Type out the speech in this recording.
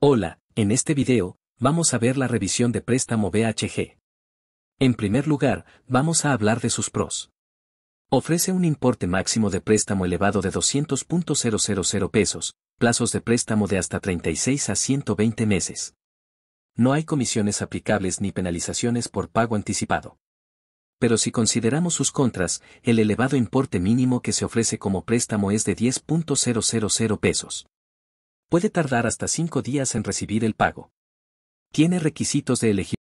Hola, en este video, vamos a ver la revisión de préstamo BHG. En primer lugar, vamos a hablar de sus pros. Ofrece un importe máximo de préstamo elevado de 200.000 pesos, plazos de préstamo de hasta 36 a 120 meses. No hay comisiones aplicables ni penalizaciones por pago anticipado. Pero si consideramos sus contras, el elevado importe mínimo que se ofrece como préstamo es de 10.000 pesos puede tardar hasta cinco días en recibir el pago. Tiene requisitos de elegir